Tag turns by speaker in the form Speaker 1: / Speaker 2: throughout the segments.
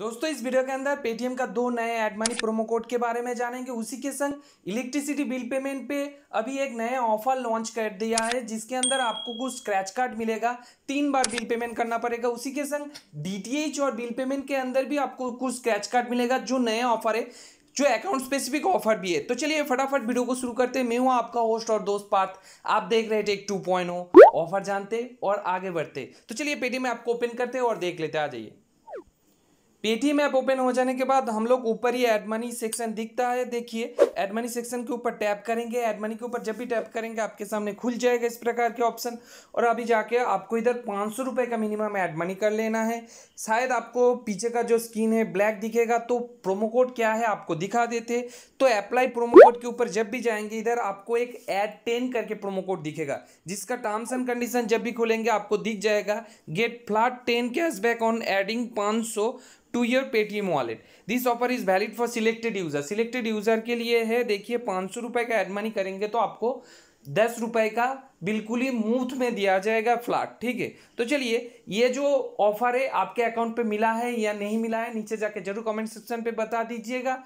Speaker 1: दोस्तों इस वीडियो के अंदर पेटीएम का दो नए एड मनी प्रोमो कोड के बारे में जानेंगे उसी के संग इलेक्ट्रिसिटी बिल पेमेंट पे अभी एक नया ऑफर लॉन्च कर दिया है जिसके अंदर आपको कुछ स्क्रैच कार्ड मिलेगा तीन बार बिल पेमेंट करना पड़ेगा उसी के संग डीटीएच और बिल पेमेंट के अंदर भी आपको कुछ स्क्रैच कार्ड मिलेगा जो नया ऑफर है जो अकाउंट स्पेसिफिक ऑफर भी है तो चलिए फटाफट वीडियो को शुरू करते हैं मैं हूँ आपका होस्ट और दोस्त पार्थ आप देख रहे थे एक टू ऑफर जानते और आगे बढ़ते तो चलिए पेटीएम आपको ओपन करते और देख लेते आ जाइए पेटीएम ऐप ओपन हो जाने के बाद हम लोग ऊपर ही एड मनी सेक्शन दिखता है देखिए एडमनी सेक्शन के ऊपर टैप करेंगे एडमनी के ऊपर जब भी टैप करेंगे आपके सामने खुल जाएगा इस प्रकार के ऑप्शन और अभी जाके आपको इधर पाँच सौ रुपये का मिनिमम एड मनी कर लेना है शायद आपको पीछे का जो स्क्रीन है ब्लैक दिखेगा तो प्रोमो कोड क्या है आपको दिखा देते तो अप्लाई प्रोमो कोड के ऊपर जब भी जाएंगे इधर आपको एक एड टेन करके प्रोमो कोड दिखेगा जिसका टर्म्स एंड कंडीशन जब भी खोलेंगे आपको दिख जाएगा get flat ten cashback on adding पाँच to your Paytm wallet this offer is valid for selected user selected user के लिए है देखिए पाँच सौ रुपये का एड मनी करेंगे तो आपको दस रुपए का बिल्कुल ही मुफ्त में दिया जाएगा फ्लैट ठीक है तो चलिए ये जो ऑफर है आपके अकाउंट पे मिला है या नहीं मिला है नीचे जाके जरूर कमेंट सेक्शन पे बता दीजिएगा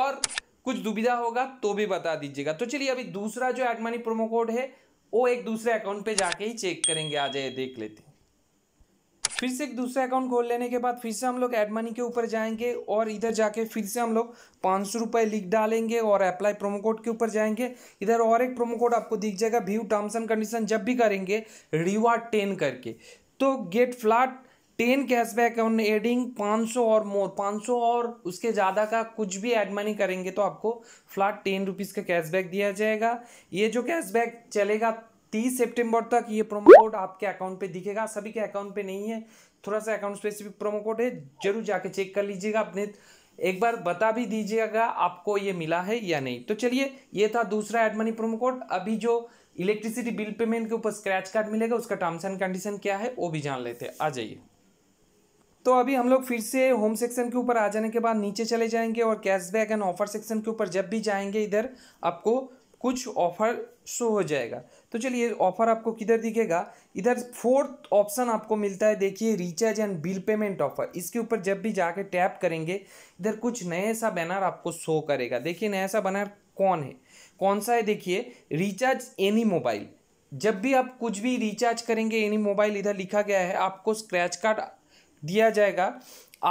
Speaker 1: और कुछ दुविधा होगा तो भी बता दीजिएगा तो चलिए अभी दूसरा जो एडमनी प्रोमो कोड है वो एक दूसरे अकाउंट पे जाके ही चेक करेंगे आ जाइए देख लेते हैं फिर से एक दूसरा अकाउंट खोल लेने के बाद फिर से हम लोग एड मनी के ऊपर जाएंगे और इधर जाके फिर से हम लोग पाँच सौ रुपये लिख डालेंगे और अप्लाई प्रोमो कोड के ऊपर जाएंगे इधर और एक प्रोमो कोड आपको दिख जाएगा व्यू टर्म्स एंड कंडीशन जब भी करेंगे रिवार्ड टेन करके तो get flat ten cashback on adding पाँच सौ और मोर पाँच सौ और उसके ज़्यादा का कुछ भी एड मनी करेंगे तो आपको फ्लाट टेन रुपीज़ का कैशबैक दिया जाएगा ये जो कैशबैक चलेगा तीस सितंबर तक ये प्रोमो कोड आपके अकाउंट पे दिखेगा सभी के अकाउंट पे नहीं है थोड़ा सा अकाउंट स्पेसिफिक प्रोमो कोड है जरूर जाके चेक कर लीजिएगा अपने एक बार बता भी दीजिएगा आपको ये मिला है या नहीं तो चलिए ये था दूसरा एड मनी प्रोमो कोड अभी जो इलेक्ट्रिसिटी बिल पेमेंट के ऊपर स्क्रैच कार्ड मिलेगा उसका टर्म्स एंड कंडीशन क्या है वो भी जान लेते हैं आ जाइए तो अभी हम लोग फिर से होम सेक्शन के ऊपर आ जाने के बाद नीचे चले जाएंगे और कैशबैक एंड ऑफर सेक्शन के ऊपर जब भी जाएंगे इधर आपको कुछ ऑफर शो हो जाएगा तो चलिए ऑफर आपको किधर दिखेगा इधर फोर्थ ऑप्शन आपको मिलता है देखिए recharge and bill payment offer इसके ऊपर जब भी जाके टैप करेंगे इधर कुछ नए सा बैनर आपको शो करेगा देखिए नया सा बैनर कौन है कौन सा है देखिए रिचार्ज एनी मोबाइल जब भी आप कुछ भी रिचार्ज करेंगे एनी मोबाइल इधर लिखा गया है आपको स्क्रैच कार्ड दिया जाएगा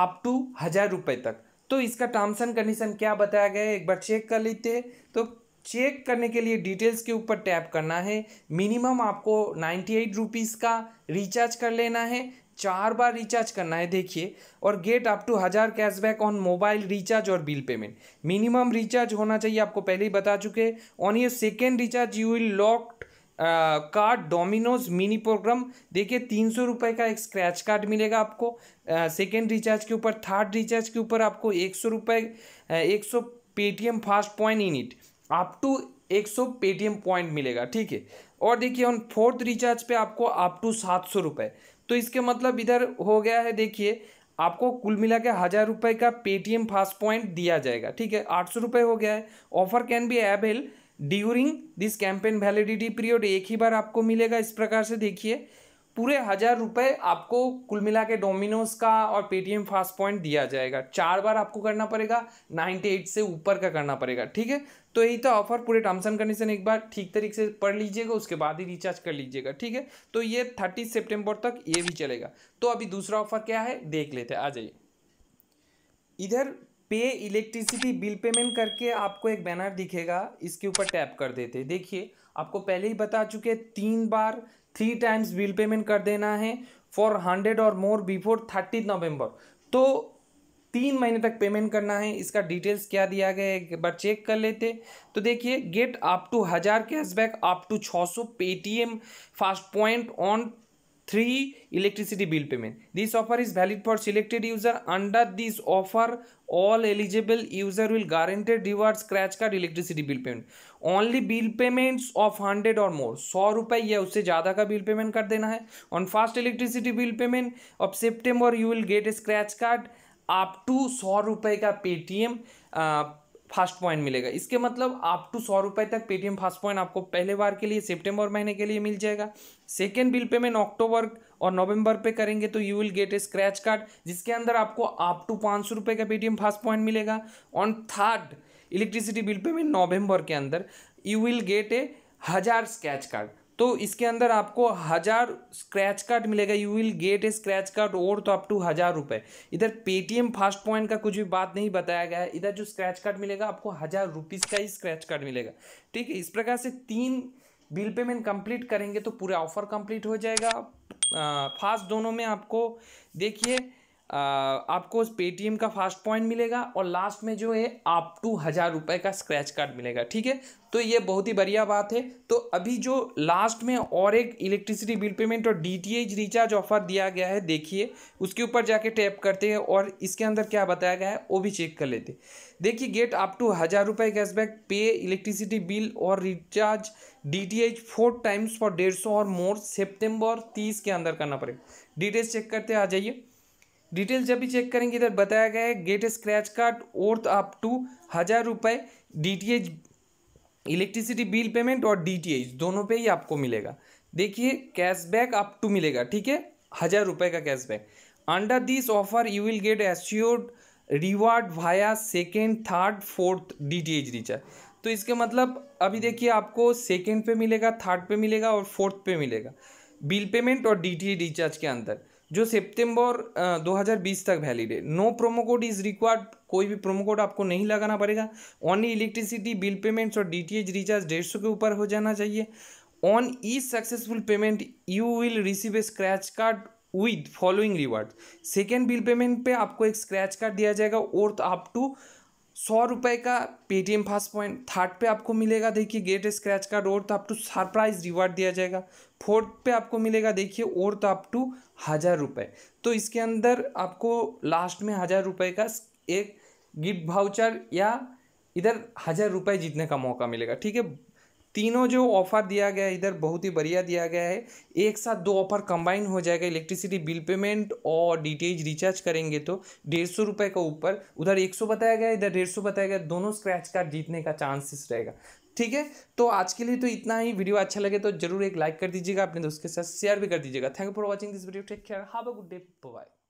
Speaker 1: आप टू हज़ार रुपये तक तो इसका टर्म्स एंड कंडीशन क्या बताया गया है एक बार चेक कर लेते हैं तो चेक करने के लिए डिटेल्स के ऊपर टैप करना है मिनिमम आपको नाइन्टी एट रुपीज़ का रिचार्ज कर लेना है चार बार रिचार्ज करना है देखिए और गेट अप टू हज़ार कैशबैक ऑन मोबाइल रिचार्ज और बिल पेमेंट मिनिमम रिचार्ज होना चाहिए आपको पहले ही बता चुके ऑन ये second recharge you will locked card Domino's mini program देखिए तीन सौ रुपये का एक स्क्रैच कार्ड मिलेगा आपको सेकेंड uh, रिचार्ज के ऊपर थर्ड रिचार्ज के ऊपर आपको एक सौ रुपये एक सौ Paytm first point in it up to 100 Paytm point मिलेगा ठीक है और देखिए ऑन फोर्थ रिचार्ज पे आपको अप टू सात सौ रुपये तो इसके मतलब इधर हो गया है देखिए आपको कुल मिला के हज़ार रुपये का पेटीएम फास्ट पॉइंट दिया जाएगा ठीक है आठ सौ रुपये हो गया है offer can be avail during this campaign validity period एक ही बार आपको मिलेगा इस प्रकार से देखिए पूरे हज़ार रुपये आपको कुल मिला के डोमिनोज का और पेटीएम फास्ट पॉइंट दिया जाएगा चार बार आपको करना पड़ेगा नाइन्टी एट से ऊपर का करना पड़ेगा ठीक है तो यही था ऑफर पूरे टर्म्स एंड कंडीशन एक बार ठीक तरीके से पढ़ लीजिएगा उसके बाद ही रिचार्ज कर लीजिएगा ठीक है तो ये थर्टी सेप्टेम्बर तक ये भी चलेगा तो अभी दूसरा ऑफर क्या है देख लेते आ जाइए इधर पे इलेक्ट्रिसिटी बिल पेमेंट करके आपको एक बैनर दिखेगा इसके ऊपर टैप कर देते देखिए आपको पहले ही बता चुके तीन बार थ्री टाइम्स बिल पेमेंट कर देना है फॉर हंड्रेड और मोर बिफोर थर्टी नवंबर तो तीन महीने तक पेमेंट करना है इसका डिटेल्स क्या दिया गया है एक बार चेक कर लेते तो देखिए गेट अप टू हज़ार कैशबैक अप टू छः सौ Paytm first point on three electricity bill payment this offer is valid for selected user under this offer all eligible user will guaranteed reward scratch card electricity bill payment only bill payments of hundred और more सौ रुपए या उससे ज़्यादा का bill payment कर देना है on first electricity bill payment of September you will get a scratch card up to सौ रुपए का पेटीएम फास्ट पॉइंट मिलेगा इसके मतलब आप टू सौ रुपये तक पेटीएम फास्ट पॉइंट आपको पहले बार के लिए सितंबर महीने के लिए मिल जाएगा सेकेंड बिल पेमेंट अक्टूबर और नवंबर पे करेंगे तो you will get a scratch card जिसके अंदर आपको आप टू पाँच सौ रुपये का पेटीएम फास्ट पॉइंट मिलेगा on third electricity bill payment नवंबर के अंदर यू विल गेट ए हज़ार स्क्रैच कार्ड तो इसके अंदर आपको हज़ार स्क्रैच कार्ड मिलेगा you will get a scratch card और तो अप टू हज़ार रुपये इधर पेटीएम फास्ट पॉइंट का कुछ भी बात नहीं बताया गया है इधर जो स्क्रैच कार्ड मिलेगा आपको हज़ार रुपीज़ का ही स्क्रैच कार्ड मिलेगा ठीक है इस प्रकार से तीन बिल पेमेंट कंप्लीट करेंगे तो पूरा ऑफर कंप्लीट हो जाएगा फास्ट दोनों में आपको देखिए आपको उस पेटीएम का फास्ट पॉइंट मिलेगा और लास्ट में जो है आप टू हज़ार रुपये का स्क्रैच कार्ड मिलेगा ठीक है तो ये बहुत ही बढ़िया बात है तो अभी जो लास्ट में और एक इलेक्ट्रिसिटी बिल पेमेंट और डीटीएच रिचार्ज ऑफर दिया गया है देखिए उसके ऊपर जाके टैप करते हैं और इसके अंदर क्या बताया गया है वो भी चेक कर लेते देखिए गेट अप टू हज़ार रुपये कैशबैक पे इलेक्ट्रिसिटी बिल और recharge D T H four times for डेढ़ सौ और मोर सेप्टेम्बर तीस के अंदर करना पड़ेगा डिटेल्स चेक करते आ जाइए डिटेल्स जब भी चेक करेंगे इधर बताया गया है get scratch card worth up to हज़ार रुपये एच इलेक्ट्रिसिटी बिल पेमेंट और एच दोनों पे ही आपको मिलेगा देखिए कैशबैक अप टू मिलेगा ठीक है हज़ार रुपये का cashback under this offer you will get assured reward via second third fourth D T H recharge तो इसके मतलब अभी देखिए आपको सेकेंड पे मिलेगा थर्ड पे मिलेगा और फोर्थ पे मिलेगा बिल पेमेंट और डी टी रिचार्ज के अंदर जो सितंबर 2020 तक वैलिड है no promo code is required कोई भी प्रोमो कोड आपको नहीं लगाना पड़ेगा ऑन इलेक्ट्रिसिटी बिल पेमेंट्स और डीटीएच रिचार्ज डेढ़ सौ के ऊपर हो जाना चाहिए on E successful payment you will receive a scratch card with following reward second bill payment पे आपको एक स्क्रैच कार्ड दिया जाएगा और अप टू सौ रुपये का पेटीएम फास्ट पॉइंट थर्ड पे आपको मिलेगा देखिए गेट स्क्रैच कार्ड और तो आप टू सरप्राइज रिवार्ड दिया जाएगा फोर्थ पे आपको मिलेगा देखिए और तो आप टू हज़ार रुपये तो इसके अंदर आपको लास्ट में हज़ार रुपये का एक गिफ्ट भाउचर या इधर हज़ार रुपये जीतने का मौका मिलेगा ठीक है तीनों जो ऑफ़र दिया गया है इधर बहुत ही बढ़िया दिया गया है एक साथ दो ऑफ़र कंबाइन हो जाएगा इलेक्ट्रिसिटी बिल पेमेंट और डी रिचार्ज करेंगे तो डेढ़ सौ रुपये का ऊपर उधर एक सौ बताया गया इधर डेढ़ सौ बताया गया दोनों स्क्रैच कार्ड जीतने का चांसेस रहेगा ठीक है तो आज के लिए तो इतना ही वीडियो अच्छा लगे तो जरूर एक लाइक कर दीजिएगा अपने दोस्त के साथ शेयर भी कर दीजिएगा thank you for watching this video take care have a good day bye